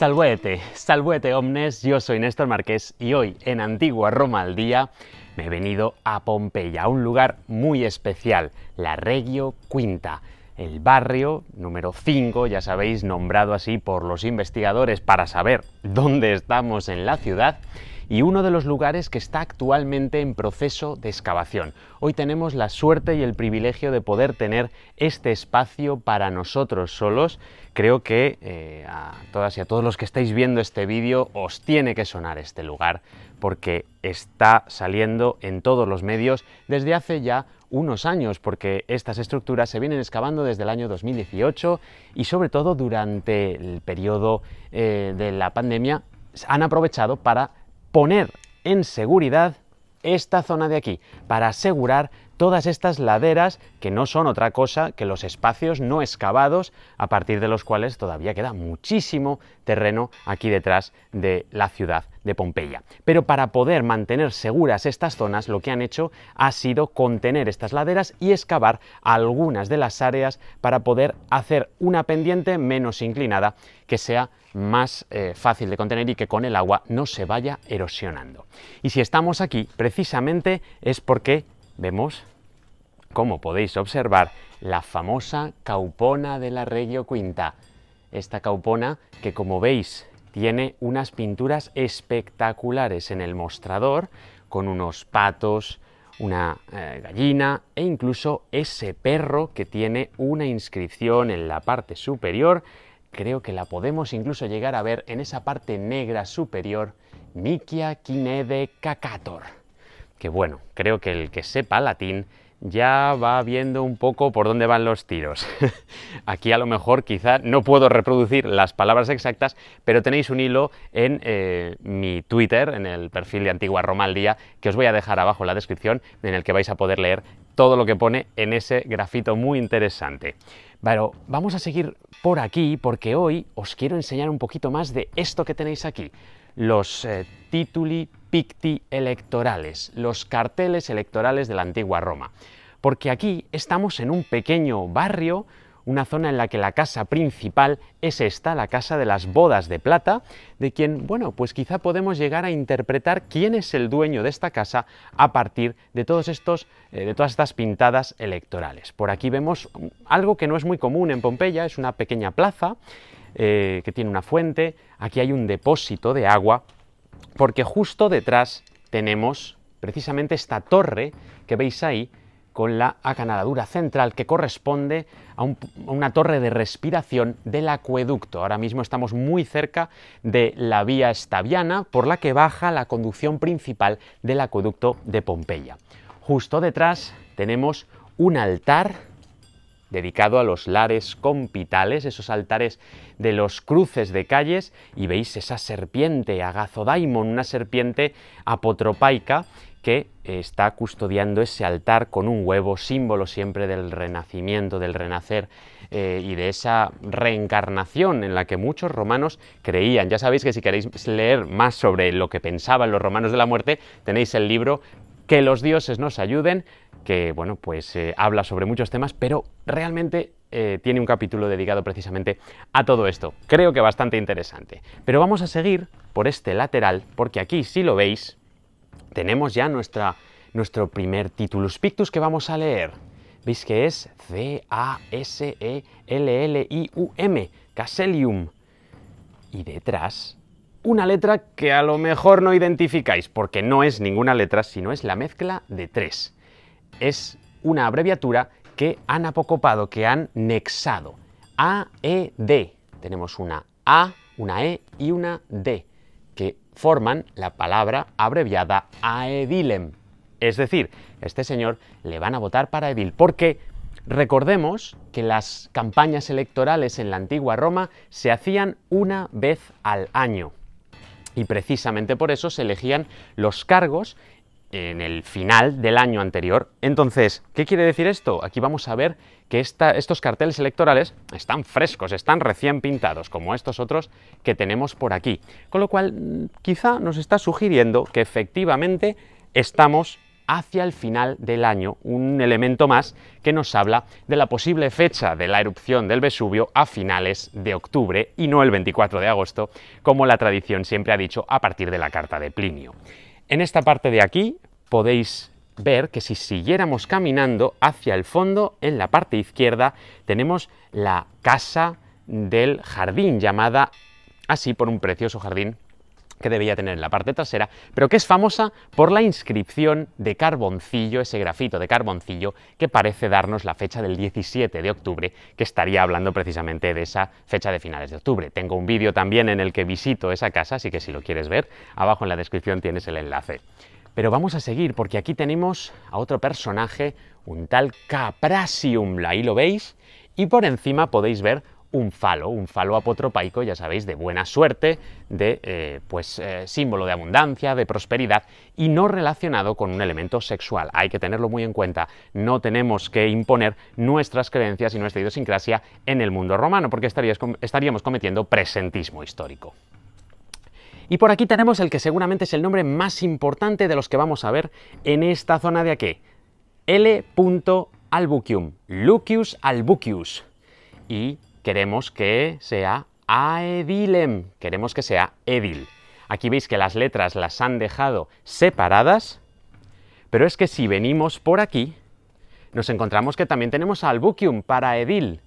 Salvete, salvete omnes, yo soy Néstor Marqués y hoy en Antigua Roma al Día me he venido a Pompeya, un lugar muy especial, la Regio Quinta, el barrio número 5, ya sabéis, nombrado así por los investigadores para saber dónde estamos en la ciudad, y uno de los lugares que está actualmente en proceso de excavación. Hoy tenemos la suerte y el privilegio de poder tener este espacio para nosotros solos Creo que eh, a todas y a todos los que estáis viendo este vídeo os tiene que sonar este lugar porque está saliendo en todos los medios desde hace ya unos años, porque estas estructuras se vienen excavando desde el año 2018 y sobre todo durante el periodo eh, de la pandemia han aprovechado para poner en seguridad esta zona de aquí, para asegurar todas estas laderas que no son otra cosa que los espacios no excavados a partir de los cuales todavía queda muchísimo terreno aquí detrás de la ciudad de Pompeya. Pero para poder mantener seguras estas zonas, lo que han hecho ha sido contener estas laderas y excavar algunas de las áreas para poder hacer una pendiente menos inclinada que sea más eh, fácil de contener y que con el agua no se vaya erosionando. Y si estamos aquí, precisamente es porque vemos, como podéis observar, la famosa caupona de la regio Quinta. Esta caupona que, como veis, tiene unas pinturas espectaculares en el mostrador, con unos patos, una eh, gallina e incluso ese perro que tiene una inscripción en la parte superior. Creo que la podemos incluso llegar a ver en esa parte negra superior, Mikia Kinede Kakator que bueno, creo que el que sepa latín ya va viendo un poco por dónde van los tiros. Aquí a lo mejor quizá no puedo reproducir las palabras exactas, pero tenéis un hilo en eh, mi Twitter, en el perfil de Antigua Roma Día, que os voy a dejar abajo en la descripción, en el que vais a poder leer todo lo que pone en ese grafito muy interesante. Pero vamos a seguir por aquí porque hoy os quiero enseñar un poquito más de esto que tenéis aquí los eh, tituli picti electorales, los carteles electorales de la antigua Roma. Porque aquí estamos en un pequeño barrio, una zona en la que la casa principal es esta, la casa de las bodas de plata, de quien, bueno, pues quizá podemos llegar a interpretar quién es el dueño de esta casa a partir de, todos estos, eh, de todas estas pintadas electorales. Por aquí vemos algo que no es muy común en Pompeya, es una pequeña plaza eh, que tiene una fuente, aquí hay un depósito de agua, porque justo detrás tenemos precisamente esta torre que veis ahí con la acanaladura central que corresponde a, a, una torre de respiración del acueducto. Ahora mismo estamos muy cerca de la vía estaviana por la que baja la conducción principal del acueducto de Pompeya. Justo detrás tenemos un altar dedicado a los lares compitales, esos altares de los cruces de calles, y veis esa serpiente, Agazodaimon, una serpiente apotropaica que eh, está custodiando ese altar con un huevo, símbolo siempre del renacimiento, del renacer eh, y de esa reencarnación en la que muchos romanos creían. Ya sabéis que si queréis leer más sobre lo que pensaban los romanos de la muerte, tenéis el libro Que los dioses nos ayuden, que bueno, pues eh, habla sobre muchos temas, pero realmente eh, tiene un capítulo dedicado precisamente a todo esto. Creo que bastante interesante. Pero vamos a seguir por este lateral, porque aquí, si lo veis, tenemos ya nuestra, nuestro primer titulus pictus que vamos a leer. Veis que es e C-A-S-E-L-L-I-U-M, Caselium. Y detrás una letra que a lo mejor no identificáis, porque no es ninguna letra, sino es la mezcla de tres es una abreviatura que han apocopado, que han nexado. A, E, D. Tenemos una A, una E y una D, que forman la palabra abreviada aedilem. Es decir, este señor le van a votar para edil, porque recordemos que las campañas electorales en la antigua Roma se hacían una vez al año. Y precisamente por eso se elegían los cargos en el final del año anterior. Entonces, ¿qué quiere decir esto? Aquí vamos a ver que estos carteles electorales están frescos, están recién pintados, como estos otros que tenemos por aquí. Con lo cual, mm, quizá nos está sugiriendo que efectivamente estamos hacia el final del año, un elemento más que nos habla de la posible fecha de la erupción del Vesubio a finales de octubre y no el 24 de agosto, como la tradición siempre ha dicho a partir de la carta de Plinio. En esta parte de aquí podéis ver que si siguiéramos caminando hacia el fondo, en la parte izquierda, tenemos la casa del jardín, llamada así por un precioso jardín que debía tener en la parte trasera, pero que es famosa por la inscripción de carboncillo, ese grafito de carboncillo, que parece darnos la fecha del 17 de octubre, que estaría hablando precisamente de esa fecha de finales de octubre. Tengo un vídeo también en el que visito esa casa, así que si lo quieres ver, abajo en la descripción tienes el enlace. Pero vamos a seguir, porque aquí tenemos a otro personaje, un tal Caprasium, ahí lo veis, y por encima podéis ver un falo, un falo apotropaico, ya sabéis, de buena suerte, de eh, pues eh, símbolo de abundancia, de prosperidad y no relacionado con un elemento sexual. Hay que tenerlo muy en cuenta. No tenemos que imponer nuestras creencias y nuestra idiosincrasia en el mundo romano, porque estaríamos cometiendo presentismo histórico. Y por aquí tenemos el que seguramente es el nombre más importante de los que vamos a ver en esta zona de aquí. L. Albucium, Lucius Albucius. Y queremos que sea aedilem, queremos que sea edil. Aquí veis que las letras las han dejado separadas, pero es que si venimos por aquí, nos encontramos que también tenemos albuquium para edil.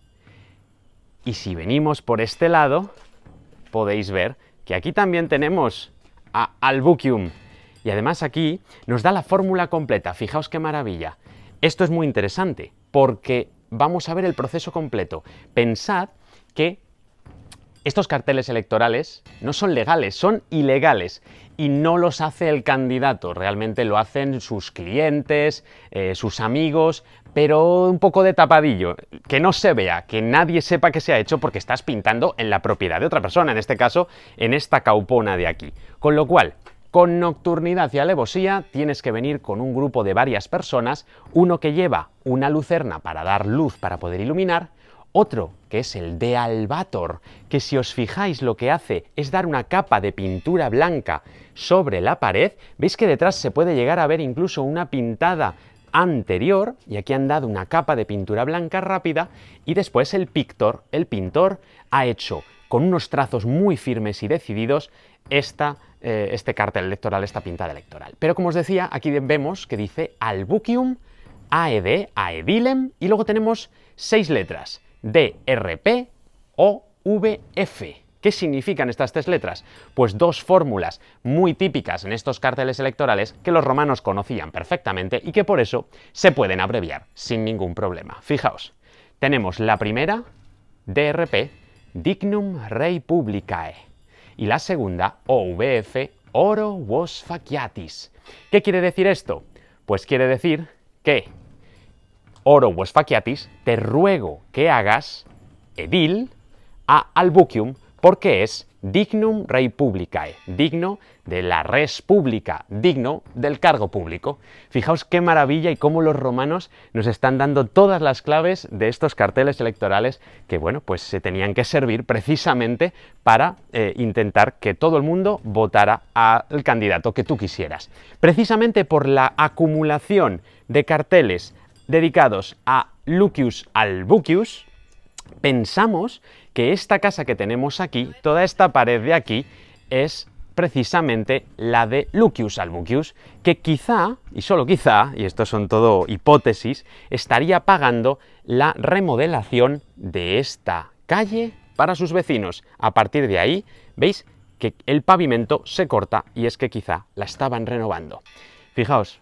Y si venimos por este lado, podéis ver que aquí también tenemos a Y además aquí nos da la fórmula completa. Fijaos qué maravilla. Esto es muy interesante porque vamos a ver el proceso completo. Pensad que estos carteles electorales no son legales, son ilegales y no los hace el candidato, realmente lo hacen sus clientes, eh, sus amigos, pero un poco de tapadillo, que no se vea, que nadie sepa que se ha hecho porque estás pintando en la propiedad de otra persona, en este caso en esta caupona de aquí. Con lo cual, con nocturnidad y alevosía tienes que venir con un grupo de varias personas, uno que lleva una lucerna para dar luz para poder iluminar, otro que es el de Albator, que si os fijáis lo que hace es dar una capa de pintura blanca sobre la pared, veis que detrás se puede llegar a ver incluso una pintada anterior, y aquí han dado una capa de pintura blanca rápida, y después el pictor, el pintor, ha hecho con unos trazos muy firmes y decididos esta eh, este cartel electoral, esta pintada electoral. Pero como os decía, aquí vemos que dice Albuquium aed, aedilem, y luego tenemos seis letras, drp, o, vf. ¿Qué significan estas tres letras? Pues dos fórmulas muy típicas en estos cárteles electorales que los romanos conocían perfectamente y que por eso se pueden abreviar sin ningún problema. Fijaos, tenemos la primera, DRP, Dignum Rei Publicae, y la segunda, OVF, Oro vos faciatis. ¿Qué quiere decir esto? Pues quiere decir que Oro vos faciatis, te ruego que hagas edil a albucium porque es dignum rei publicae, digno de la res pública, digno del cargo público. Fijaos qué maravilla y cómo los romanos nos están dando todas las claves de estos carteles electorales que, bueno, pues se tenían que servir precisamente para eh, intentar que todo el mundo votara al candidato que tú quisieras. Precisamente por la acumulación de carteles dedicados a Lucius Albucius, pensamos que esta casa que tenemos aquí, toda esta pared de aquí, es precisamente la de Lucius Albucius, que quizá, y solo quizá, y esto son todo hipótesis, estaría pagando la remodelación de esta calle para sus vecinos. A partir de ahí, veis que el pavimento se corta y es que quizá la estaban renovando. Fijaos,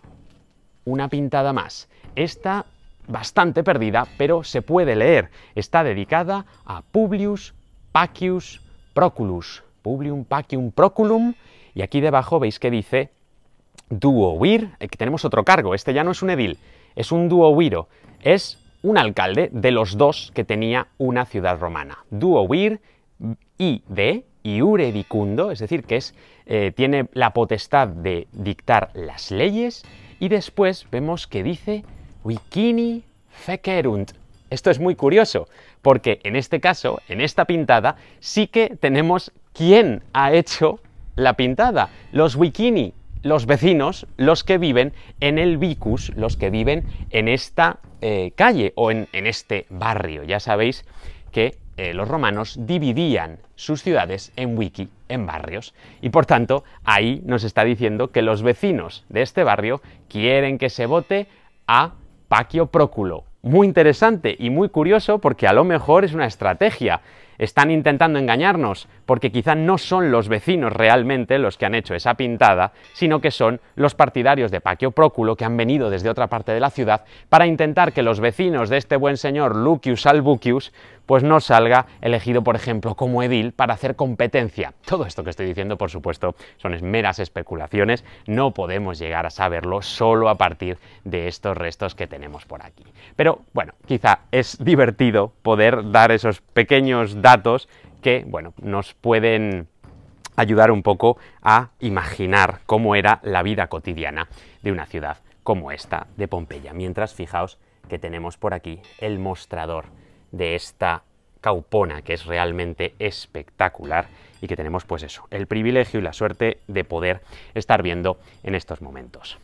una pintada más. Esta bastante perdida, pero se puede leer. Está dedicada a Publius Pacius Proculus. Publium Pacium Proculum. Y aquí debajo veis que dice duovir, que tenemos otro cargo. Este ya no es un edil, es un duoviro. Es un alcalde de los dos que tenía una ciudad romana. Duovir y de iure dicundo es decir, que es, eh, tiene la potestad de dictar las leyes. Y después vemos que dice Wikini fequerunt. Esto es muy curioso, porque en este caso, en esta pintada, sí que tenemos quién ha hecho la pintada. Los Wikini, los vecinos, los que viven en el Vicus, los que viven en esta eh, calle o en, este barrio. Ya sabéis que eh, los romanos dividían sus ciudades en wiki, en barrios, y por tanto ahí nos está diciendo que los vecinos de este barrio quieren que se vote a Paquio Próculo. Muy interesante y muy curioso porque a lo mejor es una estrategia. Están intentando engañarnos, porque quizá no son los vecinos realmente los que han hecho esa pintada, sino que son los partidarios de Paquio Próculo que han venido desde otra parte de la ciudad para intentar que los vecinos de este buen señor Lucius Albucius pues no salga elegido, por ejemplo, como edil para hacer competencia. Todo esto que estoy diciendo, por supuesto, son meras especulaciones, no podemos llegar a saberlo solo a partir de estos restos que tenemos por aquí. Pero bueno, quizá es divertido poder dar esos pequeños datos que, bueno, nos pueden ayudar un poco a imaginar cómo era la vida cotidiana de una ciudad como esta de Pompeya. Mientras, fijaos que tenemos por aquí el mostrador de esta caupona que es realmente espectacular y que tenemos pues eso, el privilegio y la suerte de poder estar viendo en estos momentos.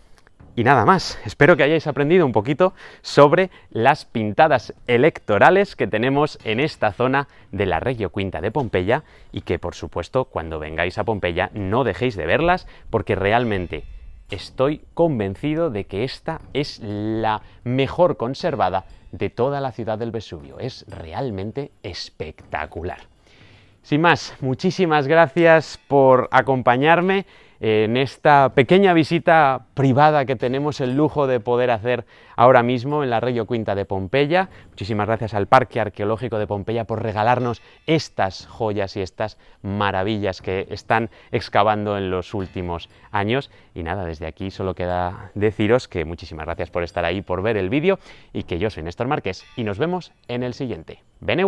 Y nada más, espero que hayáis aprendido un poquito sobre las pintadas electorales que tenemos en esta zona de la Regio Quinta de Pompeya y que por supuesto cuando vengáis a Pompeya no dejéis de verlas porque realmente estoy convencido de que esta es la mejor conservada de toda la ciudad del Vesubio. Es realmente espectacular. Sin más, muchísimas gracias por acompañarme en esta pequeña visita privada que tenemos el lujo de poder hacer ahora mismo en la Reyo Quinta de Pompeya. Muchísimas gracias al Parque Arqueológico de Pompeya por regalarnos estas joyas y estas maravillas que están excavando en los últimos años. Y nada, desde aquí solo queda deciros que muchísimas gracias por estar ahí, por ver el vídeo y que yo soy Néstor Márquez y nos vemos en el siguiente. ¡Bene,